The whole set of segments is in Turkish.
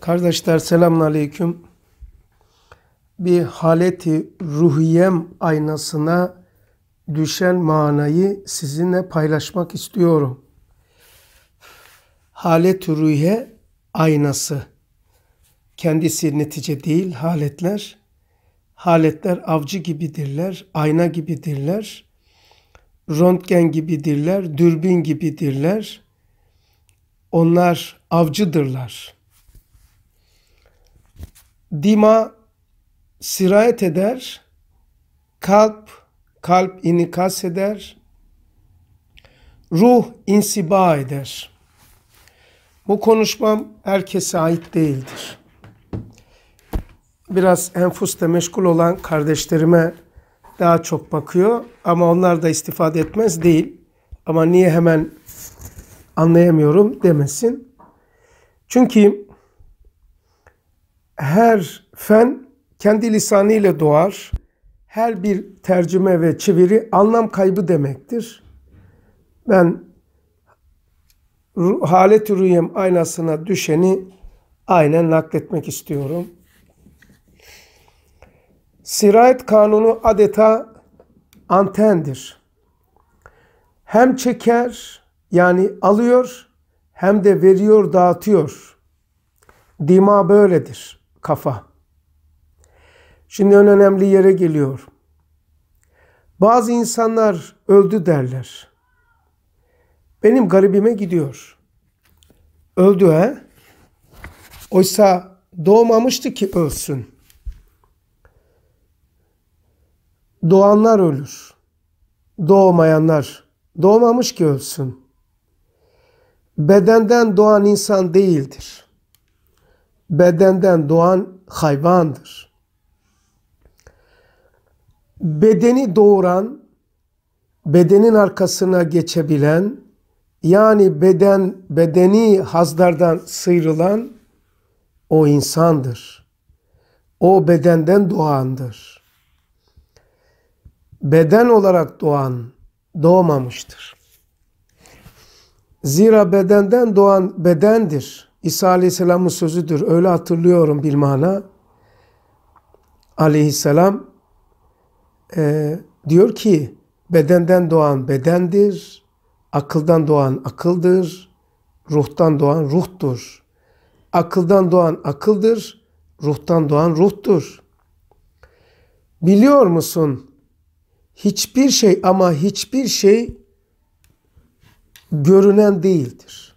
Kardeşler selamun aleyküm. Bir haleti ruhiyem aynasına düşen manayı sizinle paylaşmak istiyorum. Halet ruhiye aynası. Kendisi netice değil haletler. Haletler avcı gibidirler, ayna gibidirler, röntgen gibidirler, dürbün gibidirler. Onlar avcıdırlar.'' dima sirayet eder, kalp kalp inikas eder, ruh insiba eder. Bu konuşmam herkese ait değildir. Biraz enfusta meşgul olan kardeşlerime daha çok bakıyor ama onlar da istifade etmez değil. Ama niye hemen anlayamıyorum demesin. Çünkü her fen kendi lisanıyla doğar. Her bir tercüme ve çeviri anlam kaybı demektir. Ben halet rüyem aynasına düşeni aynen nakletmek istiyorum. Sirayet kanunu adeta antendir. Hem çeker yani alıyor hem de veriyor dağıtıyor. Dima böyledir kafa. Şimdi en önemli yere geliyor. Bazı insanlar öldü derler. Benim garibime gidiyor. Öldü he? Oysa doğmamıştı ki ölsün. Doğanlar ölür. Doğmayanlar doğmamış ki ölsün. Bedenden doğan insan değildir bedenden doğan hayvandır. Bedeni doğuran, bedenin arkasına geçebilen, yani beden bedeni hazlardan sıyrılan o insandır. O bedenden doğandır. Beden olarak doğan doğmamıştır. Zira bedenden doğan bedendir. İsa Aleyhisselam'ın sözüdür. Öyle hatırlıyorum bir mana. Aleyhisselam e, diyor ki bedenden doğan bedendir, akıldan doğan akıldır, ruhtan doğan ruhtur. Akıldan doğan akıldır, ruhtan doğan ruhtur. Biliyor musun? Hiçbir şey ama hiçbir şey görünen değildir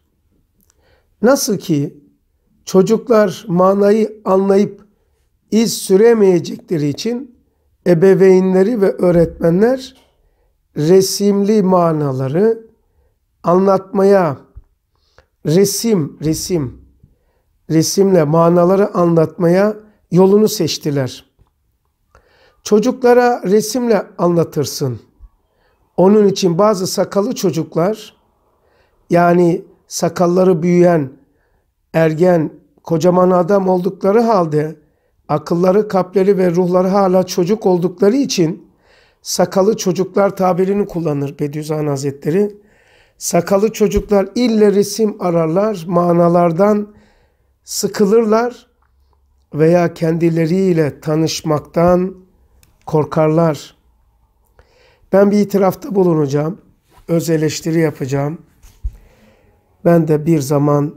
Nasıl ki çocuklar manayı anlayıp iz süremeyecekleri için ebeveynleri ve öğretmenler resimli manaları anlatmaya resim resim resimle manaları anlatmaya yolunu seçtiler. Çocuklara resimle anlatırsın. Onun için bazı sakalı çocuklar yani sakalları büyüyen, ergen, kocaman adam oldukları halde akılları, kalpleri ve ruhları hala çocuk oldukları için sakalı çocuklar tabirini kullanır Bediüzzaman Hazretleri. Sakalı çocuklar ille resim ararlar, manalardan sıkılırlar veya kendileriyle tanışmaktan korkarlar. Ben bir itirafta bulunacağım, öz eleştiri yapacağım. Ben de bir zaman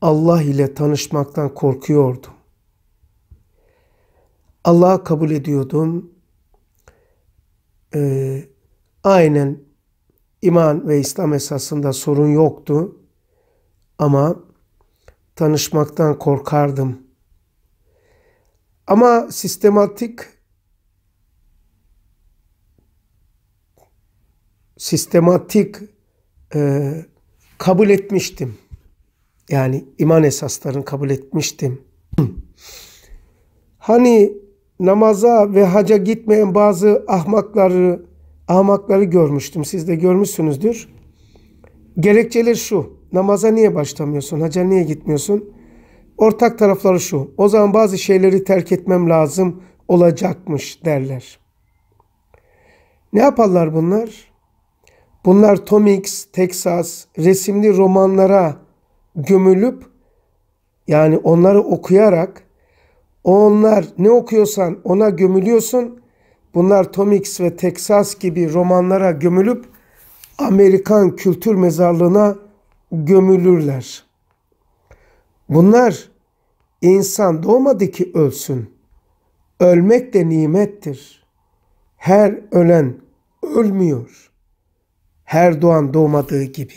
Allah ile tanışmaktan korkuyordum. Allah'ı kabul ediyordum. Ee, aynen iman ve İslam esasında sorun yoktu. Ama tanışmaktan korkardım. Ama sistematik sistematik e, kabul etmiştim. Yani iman esaslarını kabul etmiştim. Hani namaza ve haca gitmeyen bazı ahmakları ahmakları görmüştüm. Siz de görmüşsünüzdür. Gerekçeler şu. Namaza niye başlamıyorsun? Haca niye gitmiyorsun? Ortak tarafları şu. O zaman bazı şeyleri terk etmem lazım olacakmış derler. Ne yaparlar bunlar? Bunlar Tomix, Texas, resimli romanlara gömülüp yani onları okuyarak onlar ne okuyorsan ona gömülüyorsun. Bunlar Tomix ve Texas gibi romanlara gömülüp Amerikan kültür mezarlığına gömülürler. Bunlar insan doğmadı ki ölsün. Ölmek de nimettir. Her ölen ölmüyor.'' her doğan doğmadığı gibi.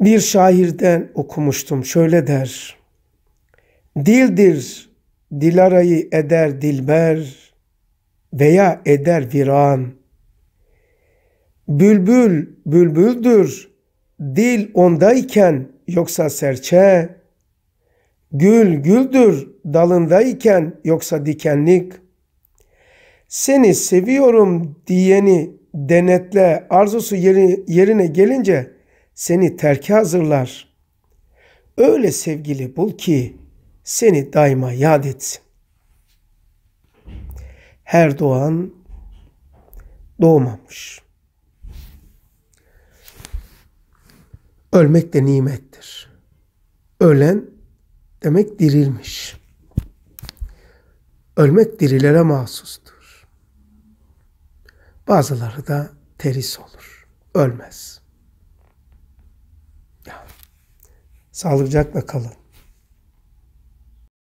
Bir şairden okumuştum şöyle der. Dildir dilarayı eder dilber veya eder viran. Bülbül bülbüldür dil ondayken yoksa serçe. Gül güldür dalındayken yoksa dikenlik.'' seni seviyorum diyeni denetle arzusu yerine gelince seni terke hazırlar. Öyle sevgili bul ki seni daima yad etsin. Her doğan doğmamış. Ölmek de nimettir. Ölen demek dirilmiş. Ölmek dirilere mahsustur. Bazıları da teris olur. Ölmez. Sağlıcakla kalın.